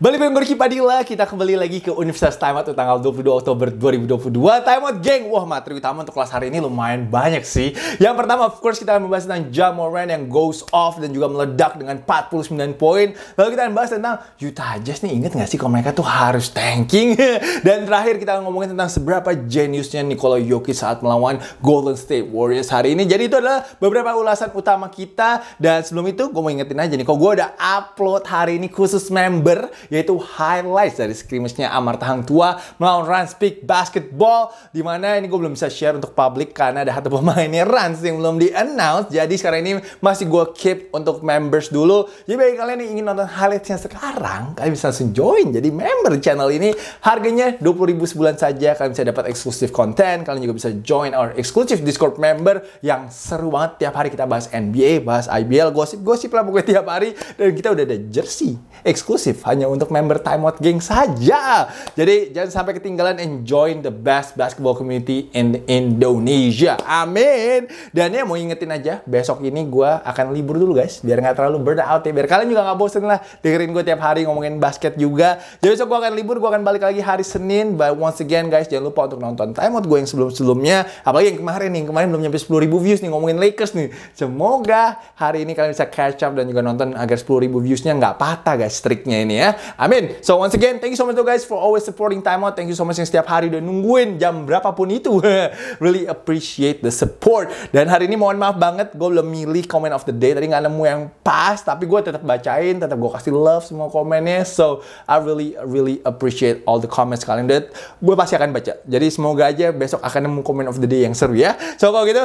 Balik dengan Gorky Padilla, kita kembali lagi ke Universitas Time Out tanggal 22 Oktober 2022. Time Out geng! wah materi utama untuk kelas hari ini lumayan banyak sih. Yang pertama, of course kita akan membahas tentang Jamoran Moran yang goes off dan juga meledak dengan 49 poin. Lalu kita akan bahas tentang Utah Jazz nih, inget nggak sih kalau mereka tuh harus tanking? dan terakhir kita akan ngomongin tentang seberapa geniusnya Nikola Jokic saat melawan Golden State Warriors hari ini. Jadi itu adalah beberapa ulasan utama kita. Dan sebelum itu, gue mau ingetin aja nih, kalau gue udah upload hari ini khusus member yaitu highlights dari scrimmage-nya Amar Tahang Tua melawan Rans Peak Basketball di mana ini gue belum bisa share untuk publik karena ada satu pemainnya Rans yang belum di-announce. Jadi sekarang ini masih gue keep untuk members dulu. Jadi bagi kalian yang ingin nonton highlightsnya sekarang, kalian bisa langsung join jadi member channel ini. Harganya 20.000 sebulan saja, kalian bisa dapat eksklusif konten, kalian juga bisa join our exclusive Discord member yang seru banget tiap hari kita bahas NBA, bahas IBL, gosip-gosip lah pokoknya tiap hari dan kita udah ada jersey eksklusif hanya untuk untuk member Time Out Gang saja. Jadi jangan sampai ketinggalan and join the best basketball community in Indonesia. Amin. Dan ya mau ingetin aja, besok ini gue akan libur dulu guys, biar nggak terlalu burn out ya. Biar kalian juga nggak bosen lah dengerin gue tiap hari ngomongin basket juga. Jadi besok gue akan libur, gue akan balik lagi hari Senin. But once again guys, jangan lupa untuk nonton Time Out gue yang sebelum-sebelumnya. Apalagi yang kemarin nih, kemarin belum nyampe 10 ribu views nih ngomongin Lakers nih. Semoga hari ini kalian bisa catch up dan juga nonton agar 10 ribu viewsnya nggak patah guys triknya ini ya. Amin. So once again, thank you so much to guys for always supporting Time Out. Thank you so much yang setiap hari udah nungguin jam berapapun itu. really appreciate the support. Dan hari ini mohon maaf banget gue belum milih comment of the day. Tadi nggak nemu yang pas, tapi gue tetap bacain, tetap gue kasih love semua komennya. So I really really appreciate all the comments kalian. Dan gue pasti akan baca. Jadi semoga aja besok akan nemu comment of the day yang seru ya. So kalau gitu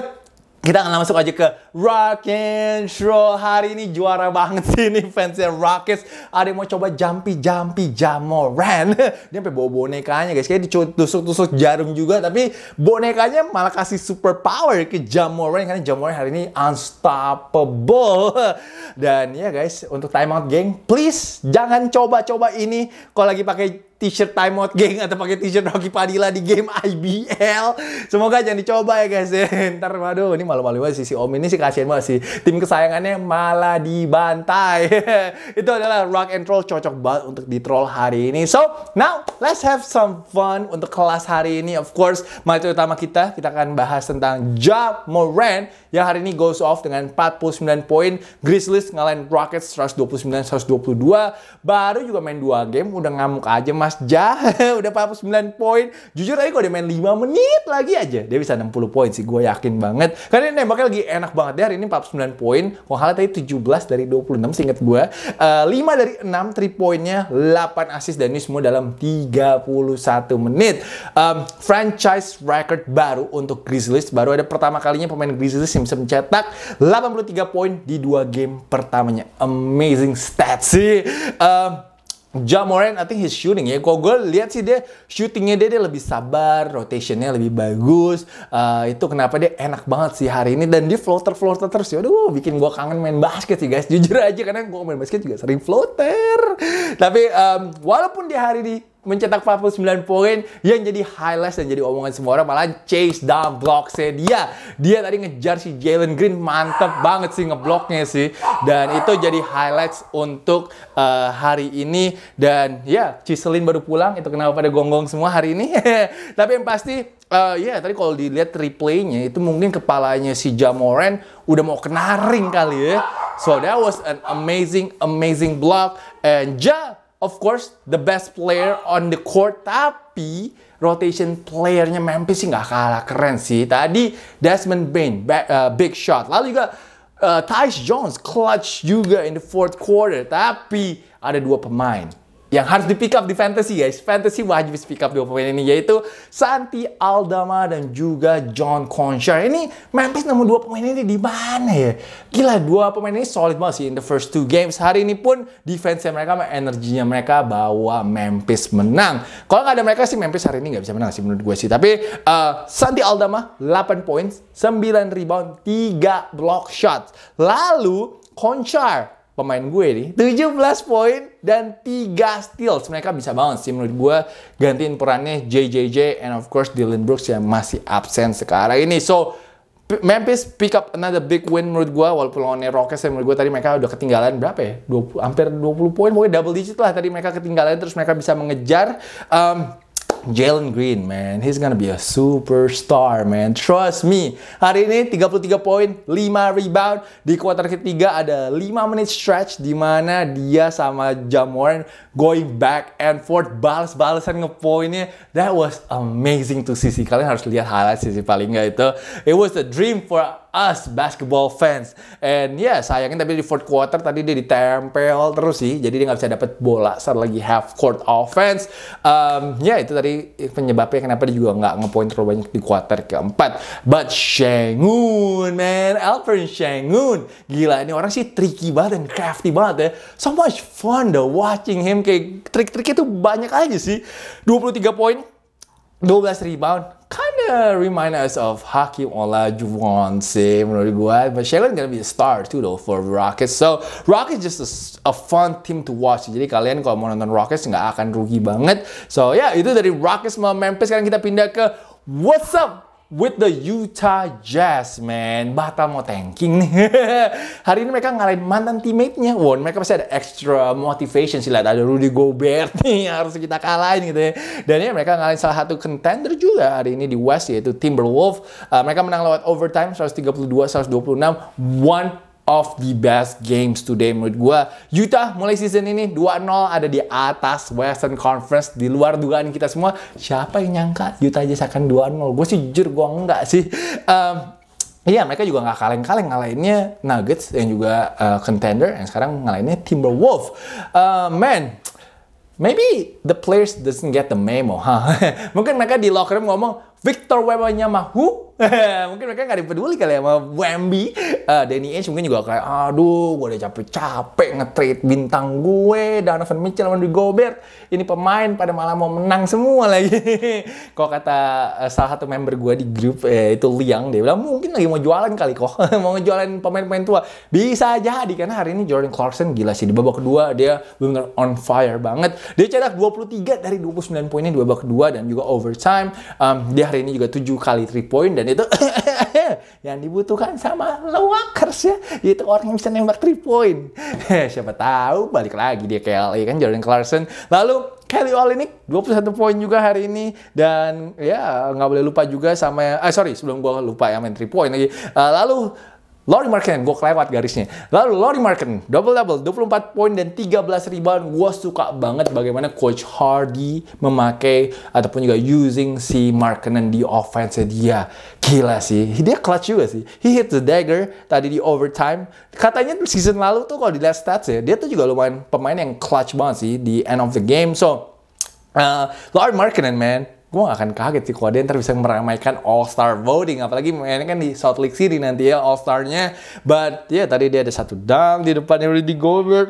kita akan langsung aja ke Rock and Roll. Hari ini juara banget sih ini fansnya Rockets. Ada yang mau coba jampi jumpy jamoran. Dia sampai bawa bonekanya guys. Kayak ditusuk-tusuk jarum juga tapi bonekanya malah kasih super power ke jamoran karena jamoran hari ini unstoppable. Dan ya guys, untuk timeout geng, please jangan coba-coba ini kalau lagi pakai t-shirt timeout geng atau pakai t-shirt Rocky Padilla di game IBL. Semoga jangan dicoba ya guys ya. Ntar waduh ini malu-malu banget sih si Om ini sih kasihan banget sih. Tim kesayangannya malah dibantai. Itu adalah rock and roll cocok banget untuk di troll hari ini. So now let's have some fun untuk kelas hari ini. Of course materi utama kita kita akan bahas tentang Ja Moran yang hari ini goes off dengan 49 poin. Grizzlies ngalahin Rockets 129-122. Baru juga main dua game udah ngamuk aja mas Mas Jah udah 49 poin. Jujur aja kalau dia main 5 menit lagi aja dia bisa 60 poin sih gue yakin banget. Karena ini nembaknya lagi enak banget deh hari ini 49 poin. Kalau halnya tadi 17 dari 26 seingat gue. Uh, 5 dari 6 3 poinnya, 8 assist dan ini semua dalam 31 menit. Um, franchise record baru untuk Grizzlies. Baru ada pertama kalinya pemain Grizzlies yang bisa mencetak 83 poin di dua game pertamanya. Amazing stats sih. Um, Jamoran, I think he's shooting ya. Kalau gue lihat sih dia shootingnya dia, dia lebih sabar, rotationnya lebih bagus. Uh, itu kenapa dia enak banget sih hari ini dan dia floater floater terus ya. Aduh, bikin gue kangen main basket sih guys. Jujur aja karena gue main basket juga sering floater. Tapi um, walaupun di hari ini mencetak 49 poin yang jadi highlight dan jadi omongan semua orang malah chase down block dia dia tadi ngejar si Jalen Green mantep banget sih ngebloknya sih dan itu jadi highlights untuk uh, hari ini dan ya yeah, Ciselin baru pulang itu kenapa pada gonggong semua hari ini tapi yang pasti uh, ya yeah, tadi kalau dilihat replaynya itu mungkin kepalanya si Jamoran udah mau kenaring kali ya so that was an amazing amazing block and ja of course the best player on the court tapi rotation playernya Memphis sih nggak kalah keren sih tadi Desmond Bain back, uh, big shot lalu juga uh, Tyus Jones clutch juga in the fourth quarter tapi ada dua pemain yang harus di pick up di fantasy guys. Fantasy wajib pick up dua pemain ini yaitu Santi Aldama dan juga John Conchar. Ini Memphis nemu dua pemain ini di mana ya? Gila dua pemain ini solid banget sih in the first two games. Hari ini pun defense mereka, energinya mereka bawa Memphis menang. Kalau nggak ada mereka sih Memphis hari ini nggak bisa menang sih menurut gue sih. Tapi uh, Santi Aldama 8 points, 9 rebound, 3 block shots. Lalu Conchar pemain gue nih 17 poin dan 3 steals mereka bisa banget sih menurut gue gantiin perannya JJJ and of course Dylan Brooks yang masih absen sekarang ini so Memphis pick up another big win menurut gue walaupun lawannya Rockets ya menurut gue tadi mereka udah ketinggalan berapa ya 20, hampir 20 poin mungkin double digit lah tadi mereka ketinggalan terus mereka bisa mengejar um, Jalen Green, man. He's gonna be a superstar, man. Trust me. Hari ini 33 poin, 5 rebound. Di kuarter ketiga ada 5 menit stretch di mana dia sama Jamoran going back and forth balas-balasan ngepoinnya. That was amazing to see. Kalian harus lihat highlight sih paling nggak itu. It was a dream for us basketball fans. And ya yeah, sayangnya tapi di fourth quarter tadi dia ditempel terus sih. Jadi dia nggak bisa dapat bola saat lagi half court offense. Um, ya yeah, itu tadi penyebabnya kenapa dia juga nggak ngepoint terlalu banyak di quarter keempat. But Shengun man, Alfred Shengun. Gila ini orang sih tricky banget dan crafty banget ya. So much fun though watching him kayak trik-triknya tuh banyak aja sih. 23 poin, 12 rebound, kind of remind us of Hakim Olajuwon, same Rodriguez, but Shaylon gonna be a star too though for Rockets. So Rockets just a, a fun team to watch. Jadi kalian kalau mau nonton Rockets nggak akan rugi banget. So yeah, itu dari Rockets sama Memphis. Sekarang kita pindah ke What's up with the Utah Jazz, man. Batal mau tanking nih. Hari ini mereka ngalahin mantan teammate-nya. Wow, mereka pasti ada extra motivation sih. Lihat ada Rudy Gobert nih yang harus kita kalahin gitu ya. Dan ya mereka ngalahin salah satu contender juga hari ini di West yaitu Timberwolves. Uh, mereka menang lewat overtime 132-126. One of the best games today menurut gue. Utah mulai season ini 2-0 ada di atas Western Conference di luar dugaan kita semua. Siapa yang nyangka Utah aja akan 2-0? Gue sih jujur gue enggak sih. Um, Iya, mereka juga nggak kaleng-kaleng ngalahinnya Nuggets yang juga uh, contender yang sekarang ngalahinnya Timberwolves. Uh, man, maybe the players doesn't get the memo, huh? Mungkin mereka di locker room ngomong Victor Wembanyama who mungkin mereka nggak peduli kali ya sama Wemby. Uh, Danny Ainge mungkin juga kayak, aduh gue udah capek-capek nge-trade bintang gue, Donovan Mitchell, Rudy Gobert. Ini pemain pada malam mau menang semua lagi. kok kata uh, salah satu member gue di grup eh, itu Liang, dia bilang mungkin lagi mau jualan kali kok. mau jualan pemain-pemain tua. Bisa jadi, karena hari ini Jordan Clarkson gila sih. Di babak kedua dia benar on fire banget. Dia cetak 23 dari 29 poinnya di babak kedua dan juga overtime. Um, dia hari ini juga 7 kali 3 point dan dan itu yang dibutuhkan sama lowakers ya itu orang yang bisa nembak 3 point siapa tahu balik lagi dia ke ya kan Jordan Clarkson lalu Kelly Olynyk 21 poin juga hari ini dan ya nggak boleh lupa juga sama eh sorry sebelum gua lupa yang main 3 point lagi uh, lalu Lori Marken, gue kelewat garisnya. Lalu Lori Marken, double-double, 24 poin dan 13 rebound. Gue suka banget bagaimana Coach Hardy memakai ataupun juga using si Markenen di offense dia. Gila sih, dia clutch juga sih. He hit the dagger tadi di overtime. Katanya season lalu tuh kalau di last stats ya, dia tuh juga lumayan pemain yang clutch banget sih di end of the game. So, uh, Lori Markenen man, gue gak akan kaget sih kalau dia ntar bisa meramaikan All Star voting, apalagi mainnya kan di Salt Lake City nanti ya All Starnya. But ya yeah, tadi dia ada satu dunk di depannya Rudy Gobert.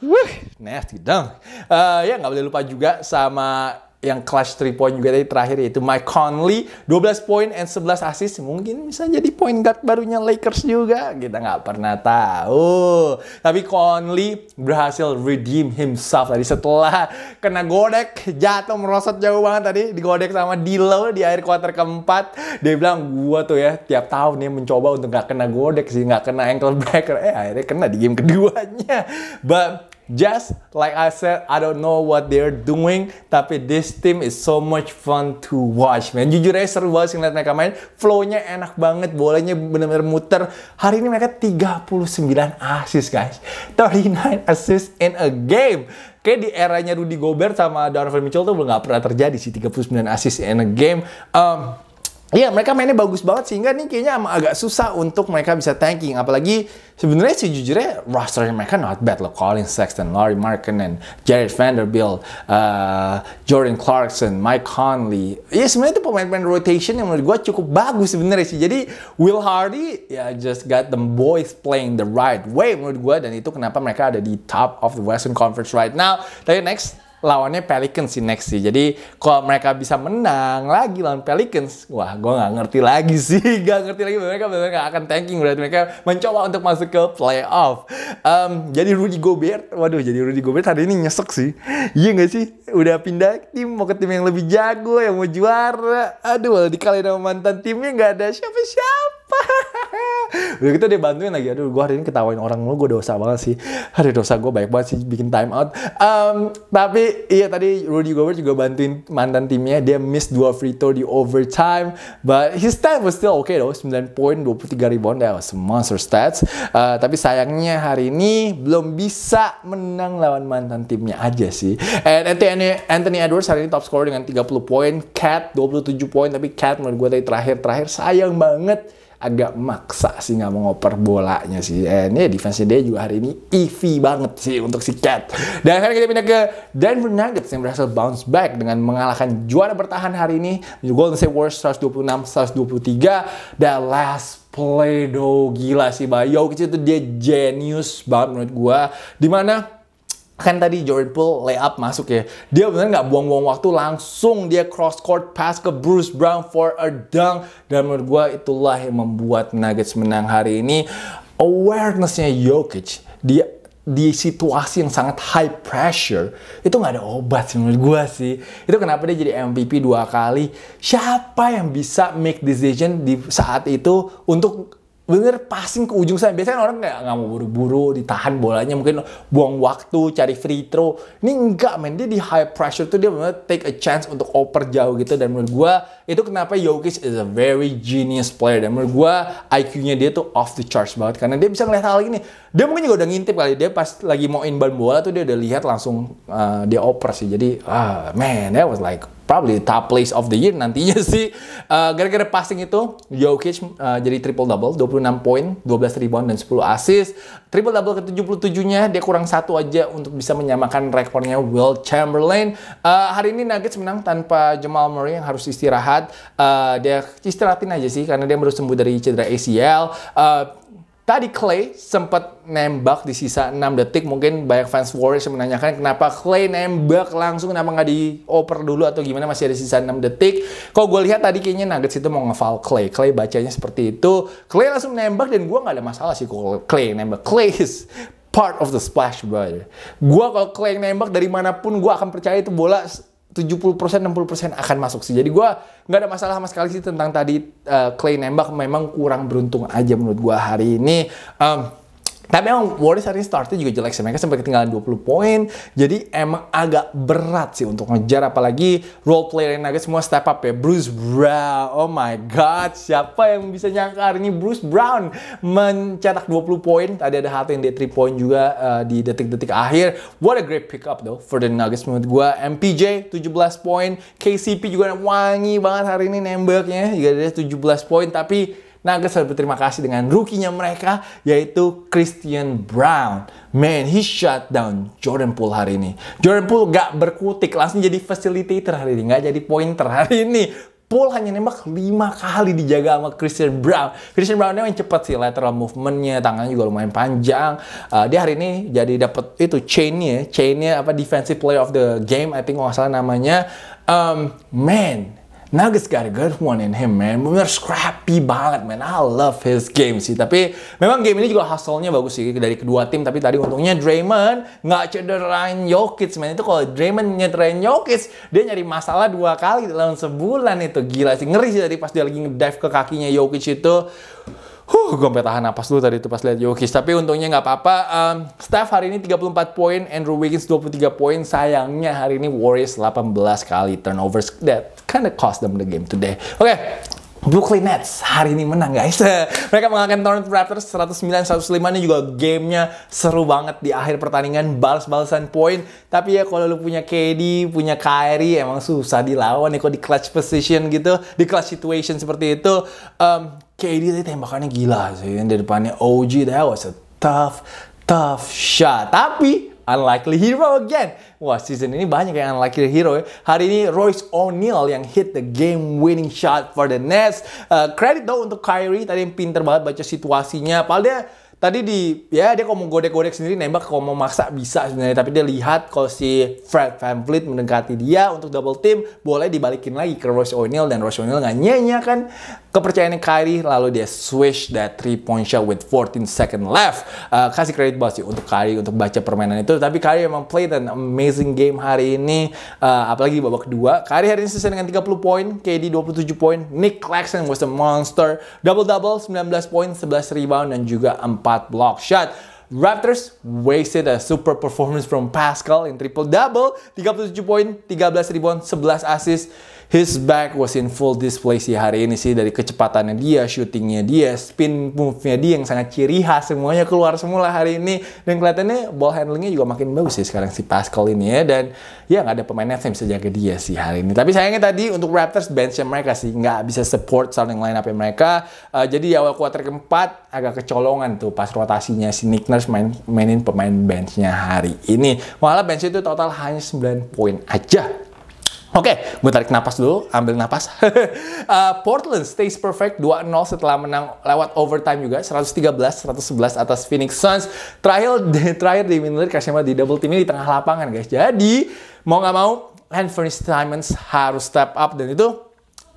Wih, nasty dunk. Uh, ya nggak boleh lupa juga sama yang clash 3 point juga tadi terakhir yaitu Mike Conley 12 poin and 11 asis mungkin bisa jadi point guard barunya Lakers juga kita nggak pernah tahu tapi Conley berhasil redeem himself tadi setelah kena godek jatuh merosot jauh banget tadi digodek sama Dilo di akhir quarter keempat dia bilang gua tuh ya tiap tahun nih ya mencoba untuk nggak kena godek sih nggak kena ankle breaker eh akhirnya kena di game keduanya but Just like I said, I don't know what they're doing, tapi this team is so much fun to watch, man. Jujur aja seru banget sih ngeliat mereka main. Flow-nya enak banget, bolanya bener-bener muter. Hari ini mereka 39 assist, guys. 39 assist in a game. Oke, di eranya Rudy Gobert sama Donovan Mitchell tuh belum gak pernah terjadi sih 39 assist in a game. Um, Iya, mereka mainnya bagus banget sehingga nih kayaknya agak susah untuk mereka bisa tanking. Apalagi sebenarnya sejujurnya rosternya mereka not bad loh. Colin Sexton, Larry Markkinen, Jared Vanderbilt, uh, Jordan Clarkson, Mike Conley. Iya sebenarnya itu pemain-pemain rotation yang menurut gue cukup bagus sebenarnya sih. Jadi Will Hardy ya just got the boys playing the right way menurut gue dan itu kenapa mereka ada di top of the Western Conference right now. Tapi next lawannya Pelicans sih next sih. Jadi kalau mereka bisa menang lagi lawan Pelicans, wah gue nggak ngerti lagi sih, nggak ngerti lagi mereka benar nggak akan tanking berarti mereka mencoba untuk masuk ke playoff. Um, jadi Rudy Gobert, waduh jadi Rudy Gobert hari ini nyesek sih. Iya nggak sih? Udah pindah tim mau ke tim yang lebih jago, yang mau juara. Aduh, kalau sama mantan timnya nggak ada siapa-siapa. udah gitu dia bantuin lagi aduh gue hari ini ketawain orang lu gue dosa banget sih hari dosa gue banyak banget sih bikin time out um, tapi iya tadi Rudy Gobert juga bantuin mantan timnya dia miss dua free throw di overtime but his stat was still okay though 9 poin 23 rebound that was monster stats uh, tapi sayangnya hari ini belum bisa menang lawan mantan timnya aja sih and Anthony, Anthony Edwards hari ini top scorer dengan 30 point Cat 27 point tapi Cat menurut gue tadi terakhir-terakhir sayang banget agak maksa sih nggak mau ngoper bolanya sih. Eh, ini defense dia juga hari ini EV banget sih untuk si Cat. Dan sekarang kita pindah ke Denver Nuggets yang berhasil bounce back dengan mengalahkan juara bertahan hari ini Golden State Warriors 126-123 dan last play do gila sih Bayo kecil itu dia genius banget menurut gua dimana kan tadi Jordan Poole layup masuk ya. Dia benar nggak buang-buang waktu, langsung dia cross court pass ke Bruce Brown for a dunk. Dan menurut gue itulah yang membuat Nuggets menang hari ini. Awarenessnya Jokic, dia di situasi yang sangat high pressure itu nggak ada obat sih menurut gue sih itu kenapa dia jadi MVP dua kali siapa yang bisa make decision di saat itu untuk bener passing ke ujung sana. Biasanya orang kayak nggak mau buru-buru, ditahan bolanya mungkin buang waktu, cari free throw. Ini enggak men, dia di high pressure tuh dia benar take a chance untuk oper jauh gitu. Dan menurut gua itu kenapa Jokic is a very genius player. Dan menurut gua IQ-nya dia tuh off the charge banget. Karena dia bisa ngeliat hal ini. Dia mungkin juga udah ngintip kali. Dia pas lagi mau inbound bola tuh dia udah lihat langsung uh, dia oper sih. Jadi ah man, that was like probably top place of the year nantinya sih. gara eh, gara-gara passing itu, Jokic uh, jadi triple-double, 26 poin, 12 rebound, dan 10 assist. Triple-double ke-77-nya, dia kurang satu aja untuk bisa menyamakan rekornya Will Chamberlain. Uh, hari ini Nuggets menang tanpa Jamal Murray yang harus istirahat. Uh, dia istirahatin aja sih, karena dia baru sembuh dari cedera ACL. Uh, Tadi Clay sempat nembak di sisa 6 detik. Mungkin banyak fans Warriors yang menanyakan kenapa Clay nembak langsung, kenapa nggak dioper dulu atau gimana masih ada sisa 6 detik. Kok gue lihat tadi kayaknya Nuggets itu mau ngeval Clay. Clay bacanya seperti itu. Clay langsung nembak dan gue nggak ada masalah sih kok Clay nembak. Clay is part of the splash brother. Gue kalau Clay nembak dari manapun gue akan percaya itu bola 70% 60% akan masuk sih. Jadi gue nggak ada masalah sama sekali sih tentang tadi uh, Clay nembak memang kurang beruntung aja menurut gue hari ini. Um, tapi emang Warriors hari ini startnya juga jelek sih. Mereka sampai ketinggalan 20 poin. Jadi emang agak berat sih untuk ngejar. Apalagi role player yang agak semua step up ya. Bruce Brown. Oh my God. Siapa yang bisa nyangka hari ini Bruce Brown mencetak 20 poin. Tadi ada hati yang dia 3 poin juga uh, di detik-detik akhir. What a great pick up though for the Nuggets menurut gue. MPJ 17 poin. KCP juga wangi banget hari ini nembaknya. Juga ada 17 poin. Tapi Nuggets harus berterima kasih dengan rukinya mereka yaitu Christian Brown. Man, he shut down Jordan Poole hari ini. Jordan Poole gak berkutik, langsung jadi facilitator hari ini, gak jadi pointer hari ini. Paul hanya nembak lima kali dijaga sama Christian Brown. Christian Brown yang cepat sih lateral movementnya, tangannya juga lumayan panjang. Uh, dia hari ini jadi dapat itu chainnya, chainnya apa defensive player of the game, I think nggak salah namanya. Um, man, Nuggets got a good one in him, man. Bener scrappy banget, man. I love his game sih. Tapi memang game ini juga hasilnya bagus sih dari kedua tim. Tapi tadi untungnya Draymond nggak cederain Jokic, man. Itu kalau Draymond nyederain Jokic, dia nyari masalah dua kali dalam sebulan itu. Gila sih. Ngeri sih tadi pas dia lagi dive ke kakinya Jokic itu. Huh, gue sampai tahan napas dulu tadi itu pas lihat Jokic. Tapi untungnya nggak apa-apa. Um, Steph hari ini 34 poin, Andrew Wiggins 23 poin. Sayangnya hari ini Warriors 18 kali turnovers. That kinda cost them the game today. Oke, okay. Brooklyn Nets hari ini menang guys. Mereka mengalahkan Toronto Raptors 109-105 ini juga gamenya seru banget di akhir pertandingan balas-balasan poin. Tapi ya kalau lu punya KD, punya Kyrie emang susah dilawan ya kalau di clutch position gitu, di clutch situation seperti itu. Um, KD tadi tembakannya gila sih di depannya OG that was a tough tough shot tapi unlikely hero again wah season ini banyak yang unlikely hero ya hari ini Royce O'Neal yang hit the game winning shot for the Nets uh, credit dong untuk Kyrie tadi yang pinter banget baca situasinya padahal dia tadi di ya dia kalau mau godek-godek sendiri nembak kalau mau maksa bisa sebenarnya tapi dia lihat kalau si Fred Van Vliet mendekati dia untuk double team boleh dibalikin lagi ke Royce O'Neal dan Royce O'Neal nggak nyanyi kan kepercayaan Kyrie lalu dia switch that three point shot with 14 second left uh, kasih kredit banget sih untuk Kyrie untuk baca permainan itu tapi Kyrie memang play an amazing game hari ini uh, apalagi babak kedua Kyrie hari ini selesai dengan 30 poin KD 27 poin Nick Claxton was a monster double double 19 poin 11 rebound dan juga 4 block shot Raptors wasted a super performance from Pascal in triple double 37 poin 13 rebound 11 assist His back was in full display sih hari ini sih dari kecepatannya dia, shootingnya dia, spin move-nya dia yang sangat ciri khas semuanya keluar semula hari ini dan kelihatannya ball handlingnya juga makin bagus sih sekarang si Pascal ini ya dan ya nggak ada pemain yang bisa jaga dia sih hari ini. Tapi sayangnya tadi untuk Raptors benchnya mereka sih nggak bisa support starting line up mereka. Uh, jadi di awal kuarter keempat agak kecolongan tuh pas rotasinya si Nick Nurse main mainin pemain benchnya hari ini. Malah bench itu total hanya 9 poin aja Oke, okay, gue tarik napas dulu, ambil napas. uh, Portland stays perfect 2-0 setelah menang lewat overtime juga, 113-111 atas Phoenix Suns. Trial di, terakhir di Minler, Kashima di double team di tengah lapangan guys. Jadi, mau nggak mau, Anthony Simons harus step up dan itu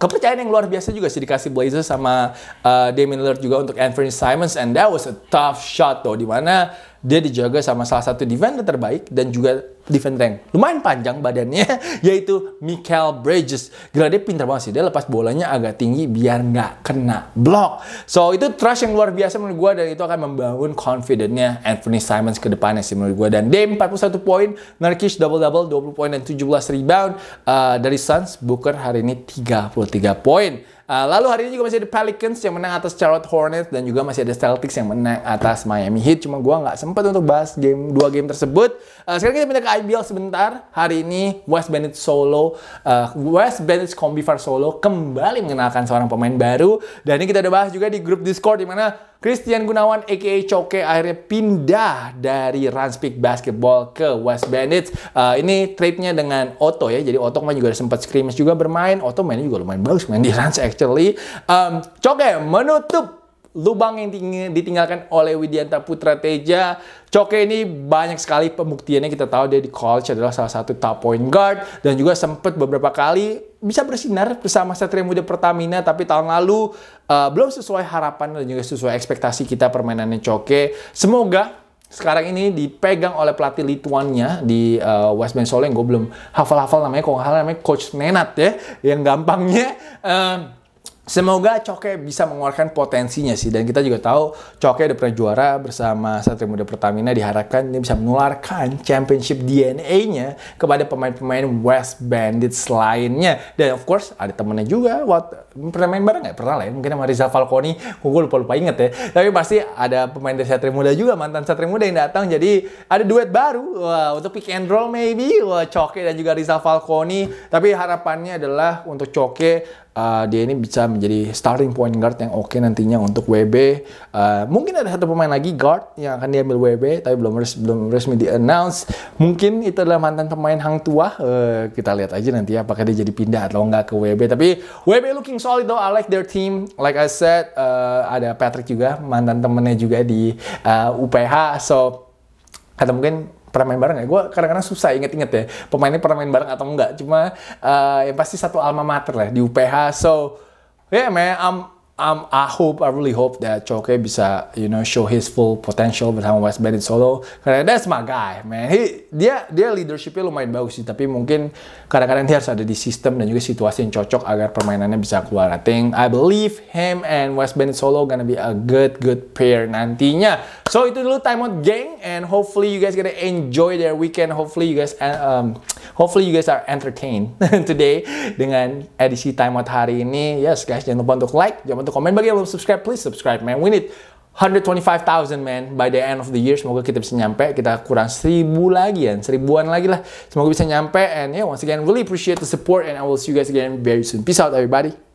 kepercayaan yang luar biasa juga sih dikasih Blazers sama uh, Damian Lillard juga untuk Anthony Simons and that was a tough shot tuh dimana dia dijaga sama salah satu defender terbaik dan juga defense tank. Lumayan panjang badannya, yaitu Michael Bridges. Gila dia pintar banget sih, dia lepas bolanya agak tinggi biar nggak kena block. So itu trust yang luar biasa menurut gue dan itu akan membangun confidence-nya Anthony Simons ke depannya sih menurut gue. Dan dia 41 poin, Nurkic double-double 20 poin dan 17 rebound uh, dari Suns. Booker hari ini 33 poin. Uh, lalu hari ini juga masih ada Pelicans yang menang atas Charlotte Hornets dan juga masih ada Celtics yang menang atas Miami Heat. Cuma gue nggak sempat untuk bahas game dua game tersebut. Uh, sekarang kita pindah ke IBL sebentar. Hari ini West Bandit Solo, uh, eh, West Bandit Combivar Solo kembali mengenalkan seorang pemain baru. Dan ini kita udah bahas juga di grup Discord di mana Christian Gunawan aka Choke akhirnya pindah dari Ranspeak Basketball ke West Bandit. Uh, eh, ini trade dengan Otto ya. Jadi Otto kemarin juga sempat scrimmage juga bermain. Otto mainnya juga lumayan bagus main di Rans actually. Um, Choke menutup lubang yang ditinggalkan oleh Widianta Putra Teja. Coke ini banyak sekali pembuktiannya kita tahu dia di college adalah salah satu top point guard dan juga sempat beberapa kali bisa bersinar bersama Satria Muda Pertamina tapi tahun lalu uh, belum sesuai harapan dan juga sesuai ekspektasi kita permainannya Coke. Semoga sekarang ini dipegang oleh pelatih Lituannya di uh, West yang Gue belum hafal-hafal namanya, kok hafal namanya Coach Nenat ya, yang gampangnya. Uh, Semoga Coke bisa mengeluarkan potensinya sih dan kita juga tahu Coke udah pernah juara bersama Satria Muda Pertamina diharapkan ini bisa menularkan championship DNA-nya kepada pemain-pemain West Bandits lainnya dan of course ada temannya juga what pernah main bareng nggak? Pernah lah ya, mungkin sama Riza Falconi, gue lupa-lupa inget ya. Tapi pasti ada pemain dari Satria Muda juga, mantan Satria Muda yang datang. Jadi ada duet baru Wah, untuk pick and roll maybe, Wah, Coke dan juga Riza Falconi. Tapi harapannya adalah untuk Coke uh, dia ini bisa menjadi starting point guard yang oke okay nantinya untuk WB. Uh, eh, mungkin ada satu pemain lagi guard yang akan diambil WB, tapi belum res belum resmi di announce. Mungkin itu adalah mantan pemain Hang Tua. Uh, eh, kita lihat aja nanti apakah dia jadi pindah atau enggak ke WB. Tapi WB looking so solid though. I like their team. Like I said, uh, ada Patrick juga mantan temennya juga di uh, UPH. So atau mungkin pernah main bareng ya. Gue kadang-kadang susah inget-inget ya pemainnya pernah main bareng atau enggak. Cuma uh, yang pasti satu alma mater lah di UPH. So yeah man, I'm Um, I hope, I really hope that Choke bisa, you know, show his full potential bersama West Bandit Solo. Karena that's my guy, man. He, dia, dia leadershipnya lumayan bagus sih, tapi mungkin kadang-kadang dia harus ada di sistem dan juga situasi yang cocok agar permainannya bisa keluar. I think, I believe him and West Bandit Solo gonna be a good, good pair nantinya. So itu dulu time out, gang, and hopefully you guys gonna enjoy their weekend. Hopefully you guys, uh, um, hopefully you guys are entertained today dengan edisi time out hari ini. Yes, guys, jangan lupa untuk like, jangan lupa untuk komen. Bagi yang belum subscribe, please subscribe man. We need 125,000 man by the end of the year semoga kita bisa nyampe kita kurang seribu lagi ya seribuan lagi lah semoga bisa nyampe and yeah once again really appreciate the support and I will see you guys again very soon peace out everybody